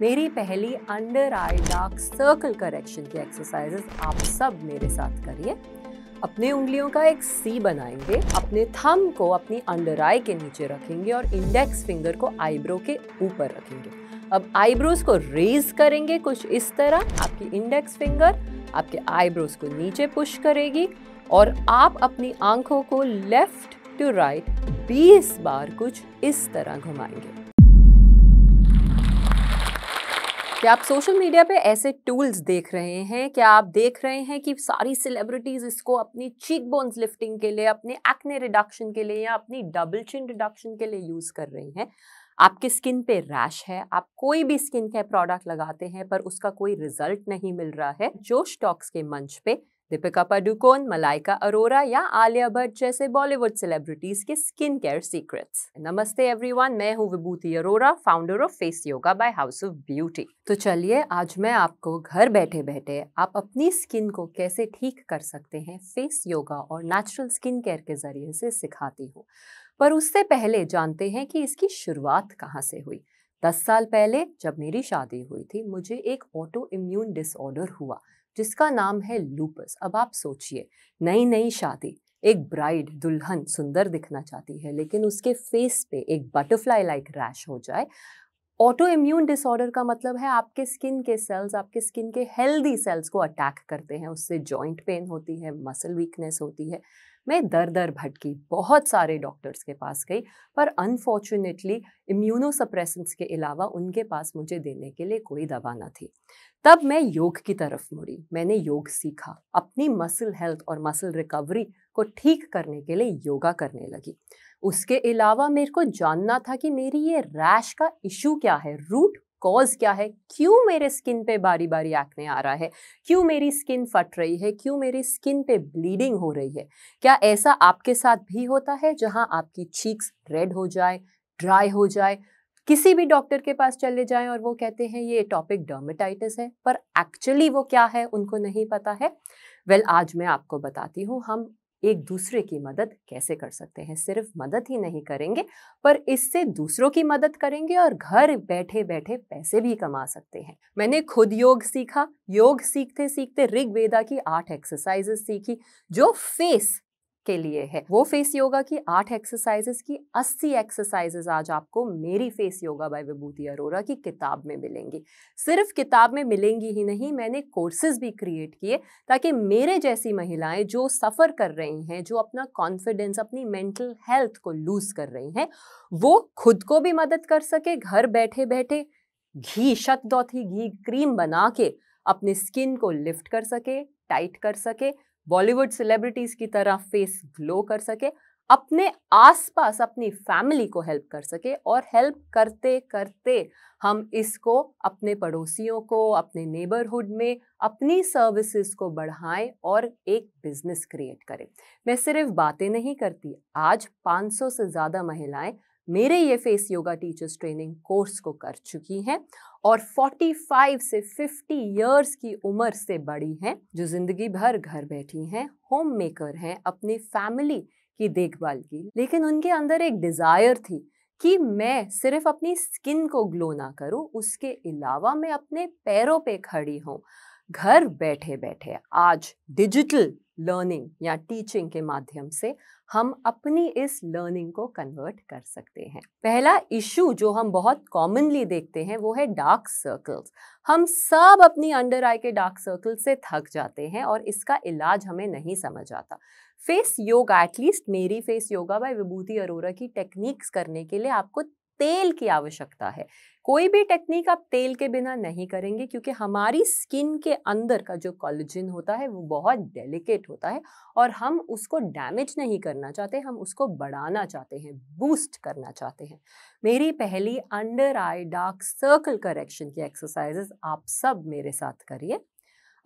मेरी पहली under eye dark circle correction की एक्सरसाइजेस आप सब मेरे साथ करिए अपने उंगलियों का एक सी बनाएंगे अपने थम को अपनी अंडर आई के नीचे रखेंगे और इंडेक्स फिंगर को आईब्रो के ऊपर रखेंगे अब आईब्रोज को रेज करेंगे कुछ इस तरह आपकी इंडेक्स फिंगर आपके आईब्रोज को नीचे पुश करेगी और आप अपनी आंखों को लेफ्ट टू राइट 20 बार कुछ इस तरह घुमाएंगे क्या आप सोशल मीडिया पे ऐसे टूल्स देख रहे हैं क्या आप देख रहे हैं कि सारी सेलिब्रिटीज़ इसको अपनी चीक बोन्स लिफ्टिंग के लिए अपने एक्ने रिडक्शन के लिए या अपनी डबल चिन रिडक्शन के लिए यूज़ कर रही हैं आपकी स्किन पे रैश है आप कोई भी स्किन केयर प्रोडक्ट लगाते हैं पर उसका कोई रिजल्ट नहीं मिल रहा है जोश टॉक्स के मंच पे दीपिका पादुकोण मलाइका अरोरा या आलिया भट्ट जैसे बॉलीवुड सेलिब्रिटीज के स्किन केयर सीक्रेट्स नमस्ते एवरीवन मैं हूँ Vibhuti Arora founder of face yoga by house of beauty तो चलिए आज मैं आपको घर बैठे बैठे आप अपनी स्किन को कैसे ठीक कर सकते हैं फेस योगा और नेचुरल स्किन केयर के जरिए से सिखाती हूँ पर उससे पहले जानते हैं कि इसकी शुरुआत कहाँ से हुई दस साल पहले जब मेरी शादी हुई थी मुझे एक ऑटो इम्यून डिसऑर्डर हुआ जिसका नाम है लूपस अब आप सोचिए नई नई शादी एक ब्राइड दुल्हन सुंदर दिखना चाहती है लेकिन उसके फेस पे एक बटरफ्लाई लाइक रैश हो जाए ऑटो इम्यून डिसऑर्डर का मतलब है आपके स्किन के सेल्स आपके स्किन के हेल्दी सेल्स को अटैक करते हैं उससे जॉइंट पेन होती है मसल वीकनेस होती है मैं दर दर भटकी बहुत सारे डॉक्टर्स के पास गई पर अनफॉर्चुनेटली इम्यूनोसप्रेसेंट्स के अलावा उनके पास मुझे देने के लिए कोई दवा ना थी तब मैं योग की तरफ मुड़ी मैंने योग सीखा अपनी मसल हेल्थ और मसल रिकवरी को ठीक करने के लिए योगा करने लगी उसके अलावा मेरे को जानना था कि मेरी ये रैश का इशू क्या है रूट कॉज क्या है क्यों मेरे स्किन पे बारी बारी एक्ने आ रहा है क्यों मेरी स्किन फट रही है क्यों मेरी स्किन पे ब्लीडिंग हो रही है क्या ऐसा आपके साथ भी होता है जहां आपकी चीक्स रेड हो जाए ड्राई हो जाए किसी भी डॉक्टर के पास चले जाएं और वो कहते हैं ये टॉपिक डर्मेटाइटिस है पर एक्चुअली वो क्या है उनको नहीं पता है वेल well, आज मैं आपको बताती हूँ हम एक दूसरे की मदद कैसे कर सकते हैं सिर्फ मदद ही नहीं करेंगे पर इससे दूसरों की मदद करेंगे और घर बैठे बैठे पैसे भी कमा सकते हैं मैंने खुद योग सीखा योग सीखते सीखते ऋग्वेदा की आठ एक्सरसाइजेस सीखी जो फेस के लिए है वो फेस योगा की आठ एक्सरसाइजेस की अस्सी एक्सरसाइजेस आज आपको मेरी फेस योगा बाय विभूति अरोरा की किताब में मिलेंगी सिर्फ किताब में मिलेंगी ही नहीं मैंने कोर्सेज भी क्रिएट किए ताकि मेरे जैसी महिलाएं जो सफ़र कर रही हैं जो अपना कॉन्फिडेंस अपनी मेंटल हेल्थ को लूज़ कर रही हैं वो खुद को भी मदद कर सके घर बैठे बैठे घी शत दौथी घी क्रीम बना के अपने स्किन को लिफ्ट कर सके टाइट कर सके बॉलीवुड सेलिब्रिटीज की तरह फेस ग्लो कर सके अपने आसपास अपनी फैमिली को हेल्प कर सके और हेल्प करते करते हम इसको अपने पड़ोसियों को अपने नेबरहुड में अपनी सर्विसेज को बढ़ाएं और एक बिजनेस क्रिएट करें मैं सिर्फ बातें नहीं करती आज 500 से ज़्यादा महिलाएं मेरे ये face yoga teachers training course को कर चुकी हैं और 45 से 50 इयर्स की उम्र से बड़ी हैं जो ज़िंदगी भर घर बैठी हैं होम मेकर हैं अपनी फैमिली की देखभाल की लेकिन उनके अंदर एक डिज़ायर थी कि मैं सिर्फ अपनी स्किन को ग्लो ना करूं उसके अलावा मैं अपने पैरों पे खड़ी हूं घर बैठे बैठे आज डिजिटल लर्निंग या टीचिंग के माध्यम से हम अपनी इस लर्निंग को कन्वर्ट कर सकते हैं पहला इशू जो हम बहुत कॉमनली देखते हैं वो है डार्क सर्कल्स हम सब अपनी अंडर आई के डार्क सर्कल से थक जाते हैं और इसका इलाज हमें नहीं समझ आता फेस योगा एटलीस्ट मेरी फेस योगा बाय विभूति अरोरा की टेक्निक्स करने के लिए आपको तेल की आवश्यकता है कोई भी टेक्निक आप तेल के बिना नहीं करेंगे क्योंकि हमारी स्किन के अंदर का जो कॉलेजिन होता है वो बहुत डेलिकेट होता है और हम उसको डैमेज नहीं करना चाहते हम उसको बढ़ाना चाहते हैं बूस्ट करना चाहते हैं मेरी पहली under eye dark circle correction की एक्सरसाइजेस आप सब मेरे साथ करिए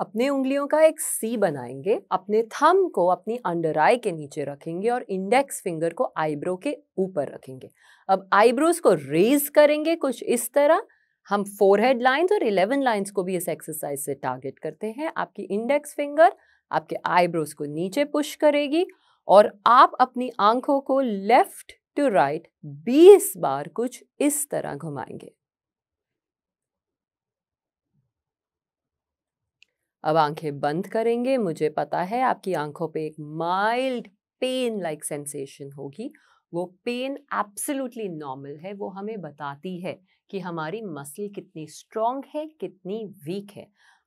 अपने उंगलियों का एक सी बनाएंगे अपने थम को अपनी अंडर आई के नीचे रखेंगे और इंडेक्स फिंगर को आईब्रो के ऊपर रखेंगे अब आईब्रोज को रेज करेंगे कुछ इस तरह हम फोरहेड लाइंस और इलेवन लाइंस को भी इस एक्सरसाइज से टारगेट करते हैं आपकी इंडेक्स फिंगर आपके आईब्रोज को नीचे पुश करेगी और आप अपनी आंखों को लेफ्ट टू राइट 20 बार कुछ इस तरह घुमाएंगे अब आंखें बंद करेंगे मुझे पता है आपकी आंखों पे एक माइल्ड पेन लाइक सेंसेशन होगी वो पेन एब्सोल्युटली नॉर्मल है वो हमें बताती है कि हमारी मसल कितनी स्ट्रांग है कितनी वीक है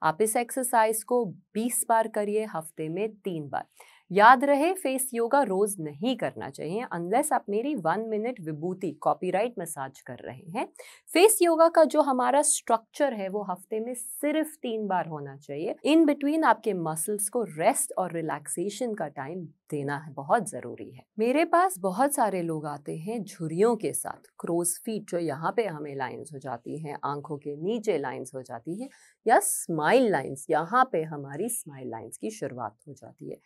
आप इस एक्सरसाइज को 20 बार करिए हफ्ते में तीन बार याद रहे फेस योगा रोज नहीं करना चाहिए अनलेस आप मेरी one minute Vibhuti copyright massage कर रहे हैं फेस योगा का जो हमारा स्ट्रक्चर है वो हफ्ते में सिर्फ तीन बार होना चाहिए इन बिटवीन आपके मसल्स को रेस्ट और रिलैक्सेशन का टाइम देना है बहुत ज़रूरी है मेरे पास बहुत सारे लोग आते हैं झुरियों के साथ क्रोस फीट जो यहाँ पे हमें लाइंस हो जाती हैं आंखों के नीचे लाइंस हो जाती हैं या स्माइल लाइंस यहाँ पे हमारी स्माइल लाइंस की शुरुआत हो जाती है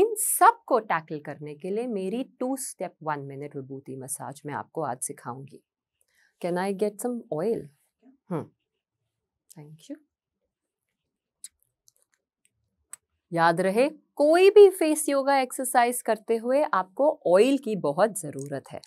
इन सब को टैकल करने के लिए मेरी two step one minute Vibhuti massage मैं आपको आज सिखाऊंगी can I get some oil thank you याद रहे कोई भी फेस योगा एक्सरसाइज करते हुए आपको ऑयल की बहुत ज़रूरत है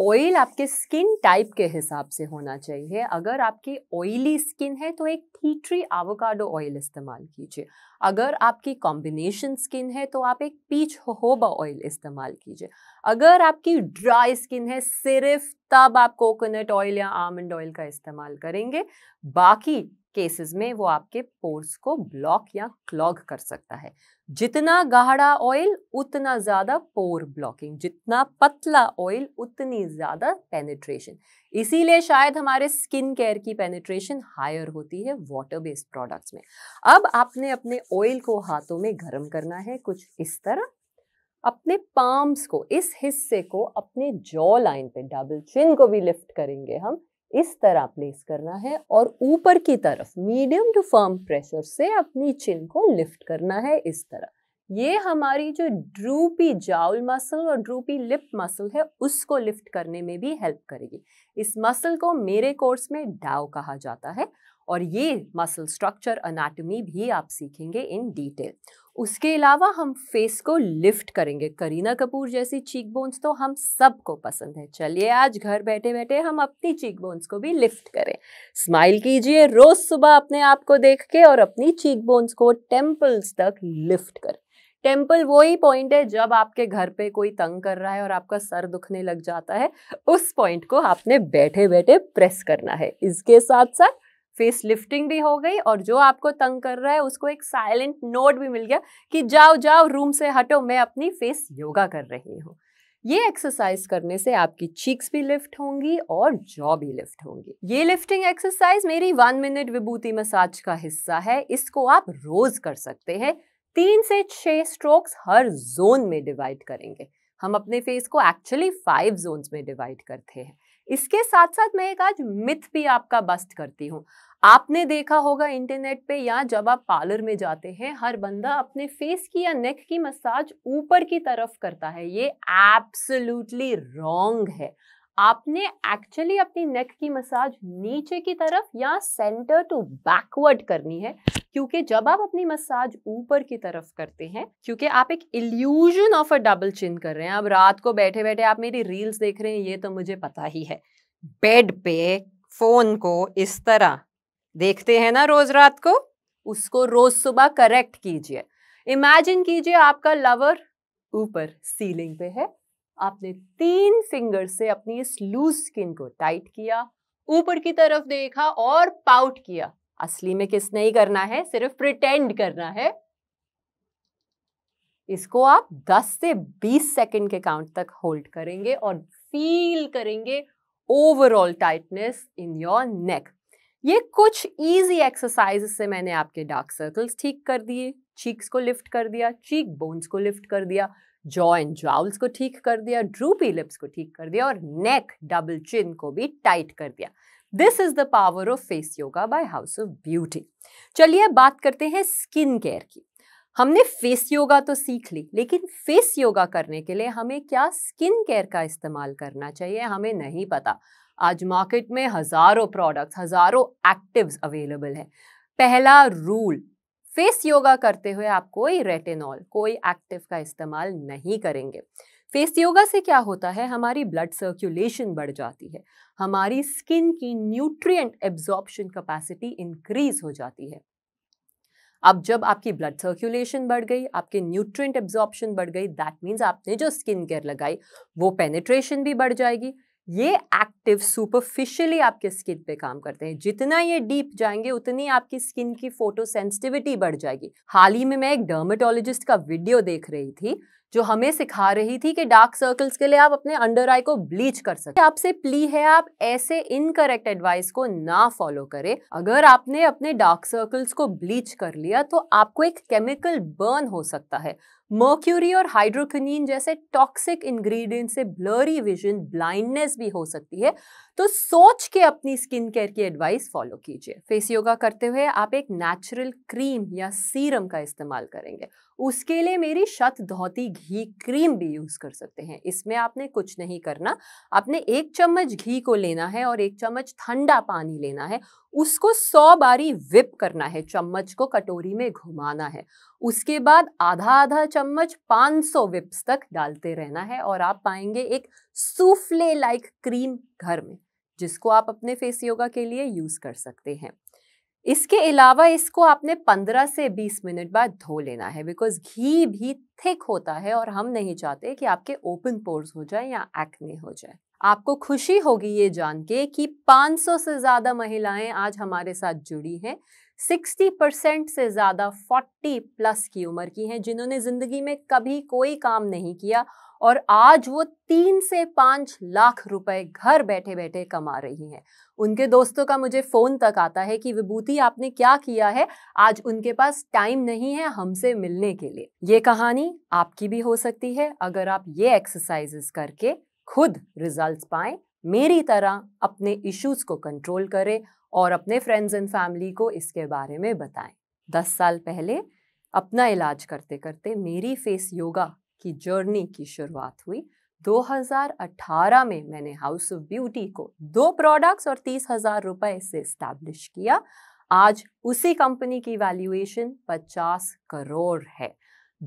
ऑयल आपके स्किन टाइप के हिसाब से होना चाहिए अगर आपकी ऑयली स्किन है तो एक टी ट्री आवोकाडो ऑयल इस्तेमाल कीजिए अगर आपकी कॉम्बिनेशन स्किन है तो आप एक पीच होबा ऑयल इस्तेमाल कीजिए अगर आपकी ड्राई स्किन है सिर्फ तब आप कोकोनट ऑयल या आमंड ऑयल का इस्तेमाल करेंगे बाकी केसेस में वो आपके पोर्स को ब्लॉक या क्लॉग कर सकता है जितना गाढ़ा ऑयल उतना ज़्यादा पोर ब्लॉकिंग जितना पतला ऑयल उतनी ज़्यादा पेनिट्रेशन इसीलिए शायद हमारे स्किन केयर की पेनिट्रेशन हायर होती है वाटर बेस्ड प्रोडक्ट्स में अब आपने अपने ऑयल को हाथों में गर्म करना है कुछ इस तरह अपने पाम्स को इस हिस्से को अपने जॉ लाइन पे डबल चिन को भी लिफ्ट करेंगे हम इस तरह प्लेस करना है और ऊपर की तरफ मीडियम टू फर्म प्रेशर से अपनी चिन को लिफ्ट करना है इस तरह ये हमारी जो ड्रूपी जाउल मसल और ड्रूपी लिप मसल है उसको लिफ्ट करने में भी हेल्प करेगी इस मसल को मेरे कोर्स में डाव कहा जाता है और ये मसल स्ट्रक्चर अनाटमी भी आप सीखेंगे इन डिटेल उसके अलावा हम फेस को लिफ्ट करेंगे करीना कपूर जैसी चीक बोन्स तो हम सबको पसंद है चलिए आज घर बैठे बैठे हम अपनी चीक बोन्स को भी लिफ्ट करें स्माइल कीजिए रोज सुबह अपने आप को देख के और अपनी चीक बोन्स को टेम्पल्स तक लिफ्ट करें टेम्पल वही पॉइंट है जब आपके घर पे कोई तंग कर रहा है और आपका सर दुखने लग जाता है उस पॉइंट को आपने बैठे बैठे प्रेस करना है इसके साथ साथ फेस लिफ्टिंग भी हो गई और जो आपको तंग कर रहा है उसको एक साइलेंट नोट भी मिल गया कि जाओ जाओ रूम से हटो मैं अपनी फेस योगा कर रही हूँ ये एक्सरसाइज करने से आपकी चीक्स भी लिफ्ट होंगी और जॉ भी लिफ्ट होंगी ये लिफ्टिंग एक्सरसाइज मेरी वन मिनट विभूति मसाज का हिस्सा है इसको आप रोज कर सकते हैं तीन से छः स्ट्रोक्स हर जोन में डिवाइड करेंगे हम अपने फेस को एक्चुअली फाइव जोन्स में डिवाइड करते हैं इसके साथ साथ मैं एक आज मिथ भी आपका बस्ट करती हूँ आपने देखा होगा इंटरनेट पे या जब आप पार्लर में जाते हैं हर बंदा अपने फेस की या नेक की मसाज ऊपर की तरफ करता है ये एब्सोल्युटली रॉन्ग है आपने एक्चुअली अपनी नेक की मसाज नीचे की तरफ या सेंटर टू बैकवर्ड करनी है क्योंकि जब आप अपनी मसाज ऊपर की तरफ करते हैं क्योंकि आप एक illusion of a double chin कर रहे हैं अब रात को बैठे बैठे आप मेरी रील्स देख रहे हैं ये तो मुझे पता ही है बेड पे फोन को इस तरह देखते हैं ना रोज रात को उसको रोज सुबह करेक्ट कीजिए इमेजिन कीजिए आपका लवर ऊपर सीलिंग पे है आपने तीन फिंगर से अपनी इस लूज स्किन को टाइट किया ऊपर की तरफ देखा और पाउट किया असली में किस नहीं करना है सिर्फ प्रिटेंड करना है इसको आप 10 से 20 सेकंड के काउंट तक होल्ड करेंगे और फील करेंगे overall tightness in your neck ये कुछ इजी एक्सरसाइज से मैंने आपके डार्क सर्कल्स ठीक कर दिए चीक्स को लिफ्ट कर दिया चीक बोन्स को लिफ्ट कर दिया जॉ एंड जाउल्स को ठीक कर दिया ड्रूपी लिप्स को ठीक कर दिया और नेक डबल चिन को भी टाइट कर दिया this is the power of face yoga by house of beauty चलिए अब बात करते हैं स्किन केयर की हमने फेस योगा तो सीख ली लेकिन फेस योगा करने के लिए हमें क्या स्किन केयर का इस्तेमाल करना चाहिए हमें नहीं पता आज मार्केट में हज़ारों प्रोडक्ट्स हज़ारों एक्टिव्स अवेलेबल है पहला रूल फेस योगा करते हुए आप कोई रेटेनॉल कोई एक्टिव का इस्तेमाल नहीं करेंगे फेस योगा से क्या होता है हमारी ब्लड सर्कुलेशन बढ़ जाती है हमारी स्किन की न्यूट्रिएंट एब्जॉर्प्शन कैपेसिटी इंक्रीज हो जाती है अब जब आपकी ब्लड सर्कुलेशन बढ़ गई आपके न्यूट्रिएंट एब्जॉर्प्शन बढ़ गई दैट मीन्स आपने जो स्किन केयर लगाई वो पेनिट्रेशन भी बढ़ जाएगी ये एक्टिव सुपरफिशियली आपके स्किन पे काम करते हैं जितना ये डीप जाएंगे उतनी आपकी स्किन की फोटो सेंसिटिविटी बढ़ जाएगी हाल ही में मैं एक डर्मेटोलॉजिस्ट का वीडियो देख रही थी जो हमें सिखा रही थी कि डार्क सर्कल्स के लिए आप अपने अंडर आई को ब्लीच कर सकते हैं आपसे प्ली है आप ऐसे इनकरेक्ट एडवाइस को ना फॉलो करें अगर आपने अपने डार्क सर्कल्स को ब्लीच कर लिया तो आपको एक केमिकल बर्न हो सकता है मर्क्यूरी और हाइड्रोकनीन जैसे टॉक्सिक इंग्रेडिएंट से ब्लरी विजन ब्लाइंडनेस भी हो सकती है तो सोच के अपनी स्किन केयर की एडवाइस फॉलो कीजिए फेस योगा करते हुए आप एक नेचुरल क्रीम या सीरम का इस्तेमाल करेंगे उसके लिए मेरी शत धोती घी क्रीम भी यूज़ कर सकते हैं इसमें आपने कुछ नहीं करना आपने एक चम्मच घी को लेना है और एक चम्मच ठंडा पानी लेना है उसको सौ बारी विप करना है चम्मच को कटोरी में घुमाना है उसके बाद आधा आधा चम्मच 500 विप्स तक डालते रहना है और आप पाएंगे एक सूफले लाइक क्रीम घर में जिसको आप अपने फेस योगा के लिए यूज़ कर सकते हैं इसके अलावा इसको आपने 15 से 20 मिनट बाद धो लेना है बिकॉज घी भी थिक होता है और हम नहीं चाहते कि आपके ओपन पोर्स हो जाए या एक्ने हो जाए आपको खुशी होगी ये जान के कि 500 से ज़्यादा महिलाएं आज हमारे साथ जुड़ी हैं 60 परसेंट से ज़्यादा 40 प्लस की उम्र की हैं जिन्होंने ज़िंदगी में कभी कोई काम नहीं किया और आज वो तीन से पाँच लाख रुपए घर बैठे बैठे कमा रही हैं उनके दोस्तों का मुझे फ़ोन तक आता है कि विभूति आपने क्या किया है आज उनके पास टाइम नहीं है हमसे मिलने के लिए ये कहानी आपकी भी हो सकती है अगर आप ये एक्सरसाइजेस करके खुद रिजल्ट पाएं मेरी तरह अपने इश्यूज को कंट्रोल करें और अपने फ्रेंड्स एंड फैमिली को इसके बारे में बताएं दस साल पहले अपना इलाज करते करते मेरी फेस योगा की जर्नी की शुरुआत हुई 2018 में मैंने हाउस ऑफ ब्यूटी को दो प्रोडक्ट्स और तीस हजार रुपए से स्टैब्लिश किया आज उसी कंपनी की वैल्यूएशन 50 करोड़ है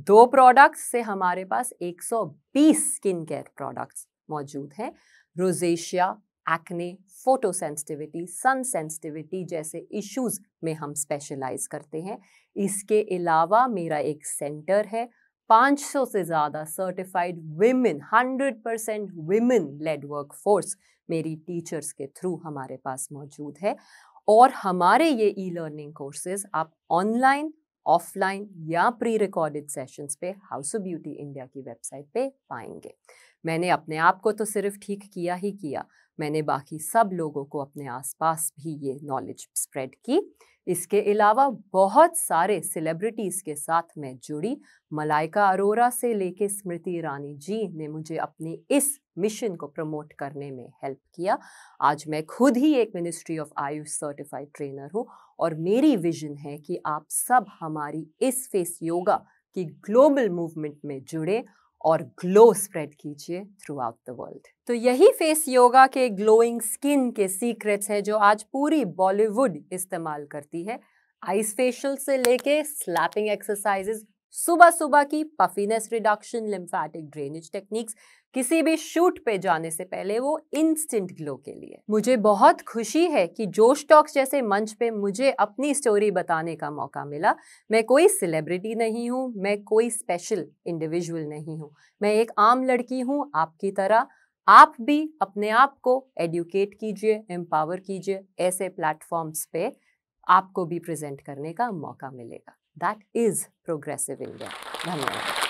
दो प्रोडक्ट्स से हमारे पास 120 स्किन केयर प्रोडक्ट्स मौजूद हैं rosacea acne photo sensitivity sun sensitivity जैसे इश्यूज में हम स्पेशलाइज करते हैं इसके अलावा मेरा एक सेंटर है 500 से ज़्यादा certified women 100 percent women led force मेरी टीचर्स के थ्रू हमारे पास मौजूद है और हमारे ये ई लर्निंग कोर्सेज आप ऑनलाइन ऑफलाइन या प्री रिकॉर्डेड सेशंस पे हाउस ऑफ ब्यूटी इंडिया की वेबसाइट पे पाएंगे मैंने अपने आप को तो सिर्फ ठीक किया ही किया मैंने बाकी सब लोगों को अपने आसपास भी ये नॉलेज स्प्रेड की इसके अलावा बहुत सारे सेलिब्रिटीज़ के साथ मैं जुड़ी मलाइका अरोरा से लेके स्मृति ईरानी जी ने मुझे अपने इस मिशन को प्रमोट करने में हेल्प किया आज मैं खुद ही एक ministry of AYUSH certified trainer हूँ और मेरी विजन है कि आप सब हमारी इस फेस योगा की ग्लोबल मूवमेंट में जुड़े और ग्लो स्प्रेड कीजिए थ्रू आउट द वर्ल्ड तो यही फेस योगा के ग्लोइंग स्किन के सीक्रेट्स हैं जो आज पूरी बॉलीवुड इस्तेमाल करती है आइस फेशियल से लेके स्लैपिंग एक्सरसाइजेस सुबह सुबह की puffiness reduction lymphatic drainage techniques किसी भी शूट पे जाने से पहले वो इंस्टेंट ग्लो के लिए मुझे बहुत खुशी है कि जोश टॉक्स जैसे मंच पे मुझे अपनी स्टोरी बताने का मौका मिला मैं कोई सेलिब्रिटी नहीं हूँ मैं कोई स्पेशल इंडिविजुअल नहीं हूँ मैं एक आम लड़की हूँ आपकी तरह आप भी अपने आप को एडुकेट कीजिए एम्पावर कीजिए ऐसे प्लेटफॉर्म्स पे आपको भी प्रेजेंट करने का मौका मिलेगा That is progressive India. Dhanyavad.